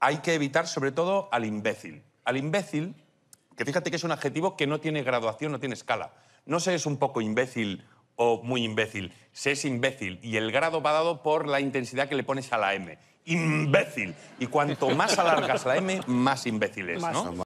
hay que evitar sobre todo al imbécil. Al imbécil, que fíjate que es un adjetivo que no tiene graduación, no tiene escala. No se es un poco imbécil o muy imbécil, se es imbécil y el grado va dado por la intensidad que le pones a la M. Imbécil. Y cuanto más alargas la M, más imbéciles, ¿no?